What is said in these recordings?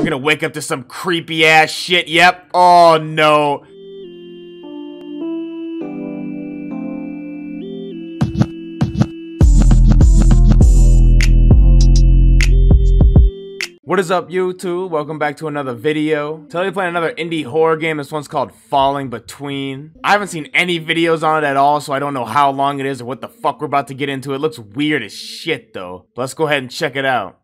We're gonna wake up to some creepy ass shit. Yep. Oh no. What is up YouTube? Welcome back to another video. Today we're playing another indie horror game. This one's called Falling Between. I haven't seen any videos on it at all, so I don't know how long it is or what the fuck we're about to get into. It looks weird as shit though. But let's go ahead and check it out.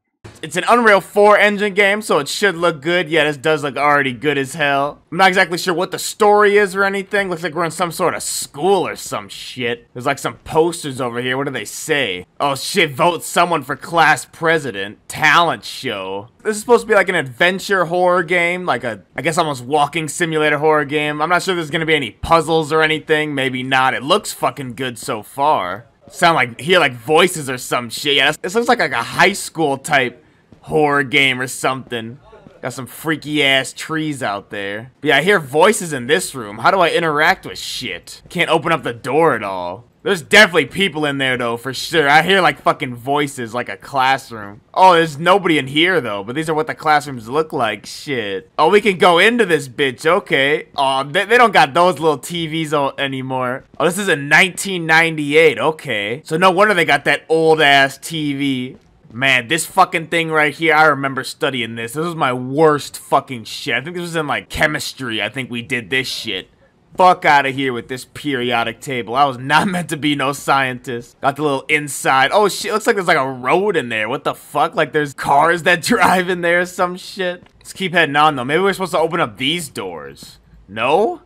It's an Unreal 4 engine game, so it should look good. Yeah, this does look already good as hell. I'm not exactly sure what the story is or anything. Looks like we're in some sort of school or some shit. There's like some posters over here. What do they say? Oh shit, vote someone for class president. Talent show. This is supposed to be like an adventure horror game, like a, I guess almost walking simulator horror game. I'm not sure there's gonna be any puzzles or anything. Maybe not. It looks fucking good so far sound like hear like voices or some shit. Yeah, this looks like, like a high school type horror game or something. Got some freaky ass trees out there. But yeah, I hear voices in this room. How do I interact with shit? Can't open up the door at all. There's definitely people in there, though, for sure. I hear, like, fucking voices, like a classroom. Oh, there's nobody in here, though, but these are what the classrooms look like. Shit. Oh, we can go into this bitch, okay. Oh, they, they don't got those little TVs anymore. Oh, this is a 1998, okay. So no wonder they got that old-ass TV. Man, this fucking thing right here, I remember studying this. This was my worst fucking shit. I think this was in, like, chemistry. I think we did this shit fuck out of here with this periodic table. I was not meant to be no scientist. Got the little inside. Oh shit, looks like there's like a road in there. What the fuck? Like there's cars that drive in there or some shit. Let's keep heading on though. Maybe we're supposed to open up these doors. No?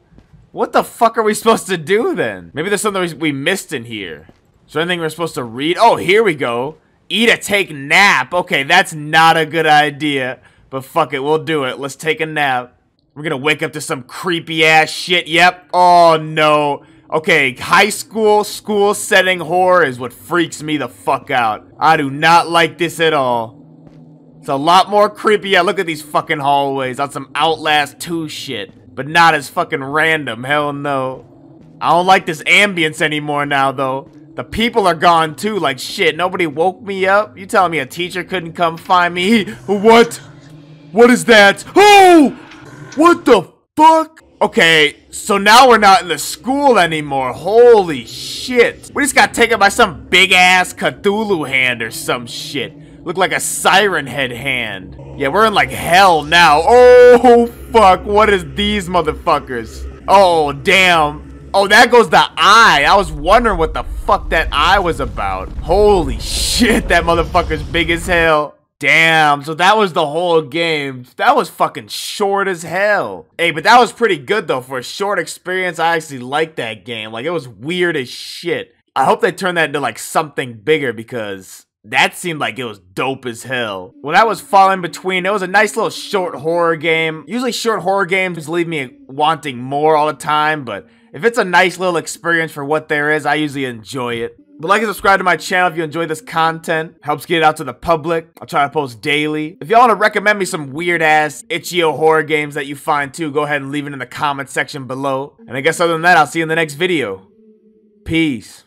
What the fuck are we supposed to do then? Maybe there's something we missed in here. Is there anything we're supposed to read? Oh, here we go. Eat a take nap. Okay, that's not a good idea. But fuck it, we'll do it. Let's take a nap. We're gonna wake up to some creepy ass shit. Yep. Oh no. Okay, high school, school setting horror is what freaks me the fuck out. I do not like this at all. It's a lot more creepy. Yeah, look at these fucking hallways on some Outlast 2 shit. But not as fucking random, hell no. I don't like this ambience anymore now, though. The people are gone too, like shit. Nobody woke me up? You telling me a teacher couldn't come find me? What? What is that? Oh! What the fuck? Okay, so now we're not in the school anymore. Holy shit. We just got taken by some big ass Cthulhu hand or some shit. Look like a siren head hand. Yeah, we're in like hell now. Oh, fuck. What is these motherfuckers? Oh, damn. Oh, that goes the eye. I was wondering what the fuck that eye was about. Holy shit, that motherfucker's big as hell. Damn, so that was the whole game. That was fucking short as hell. Hey, but that was pretty good though. For a short experience, I actually liked that game. Like, it was weird as shit. I hope they turn that into like something bigger because that seemed like it was dope as hell. Well, that was Falling Between. It was a nice little short horror game. Usually short horror games leave me wanting more all the time, but if it's a nice little experience for what there is, I usually enjoy it. But like and subscribe to my channel if you enjoy this content. Helps get it out to the public. I'll try to post daily. If y'all want to recommend me some weird ass itch.io horror games that you find too, go ahead and leave it in the comment section below. And I guess other than that, I'll see you in the next video. Peace.